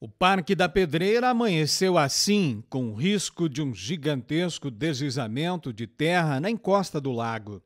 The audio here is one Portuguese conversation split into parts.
O Parque da Pedreira amanheceu assim, com o risco de um gigantesco deslizamento de terra na encosta do lago.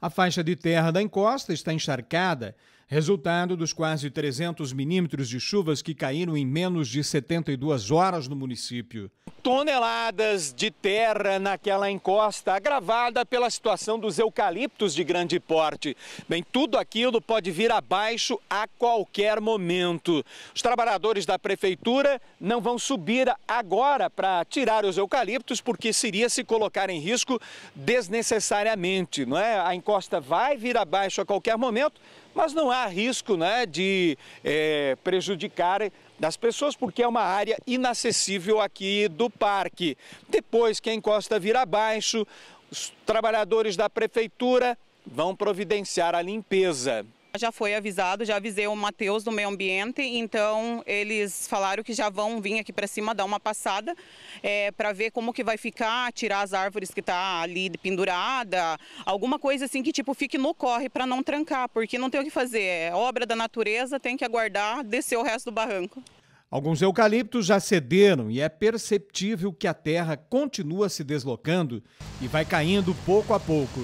A faixa de terra da encosta está encharcada resultado dos quase 300 milímetros de chuvas que caíram em menos de 72 horas no município. Toneladas de terra naquela encosta, agravada pela situação dos eucaliptos de grande porte. Bem, tudo aquilo pode vir abaixo a qualquer momento. Os trabalhadores da prefeitura não vão subir agora para tirar os eucaliptos, porque seria se colocar em risco desnecessariamente, não é? A encosta vai vir abaixo a qualquer momento mas não há risco né, de é, eh, prejudicar das pessoas, porque é uma área inacessível aqui do parque. Depois que a encosta vir abaixo, os trabalhadores da prefeitura vão providenciar a limpeza. Já foi avisado, já avisei o Matheus do meio ambiente, então eles falaram que já vão vir aqui para cima dar uma passada é, para ver como que vai ficar, tirar as árvores que tá ali pendurada, alguma coisa assim que tipo fique no corre para não trancar, porque não tem o que fazer, é obra da natureza, tem que aguardar descer o resto do barranco. Alguns eucaliptos já cederam e é perceptível que a terra continua se deslocando e vai caindo pouco a pouco.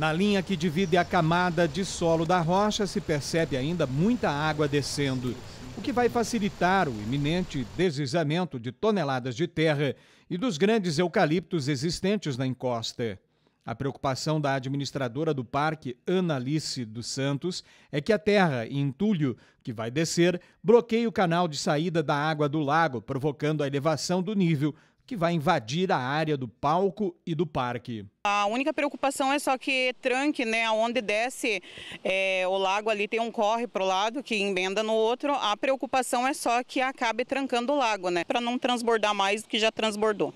Na linha que divide a camada de solo da rocha, se percebe ainda muita água descendo, o que vai facilitar o iminente deslizamento de toneladas de terra e dos grandes eucaliptos existentes na encosta. A preocupação da administradora do parque, Ana Alice dos Santos, é que a terra e entulho que vai descer bloqueie o canal de saída da água do lago, provocando a elevação do nível, que vai invadir a área do palco e do parque. A única preocupação é só que tranque, né? Onde desce é, o lago ali tem um corre para o lado que emenda no outro. A preocupação é só que acabe trancando o lago, né? Para não transbordar mais do que já transbordou.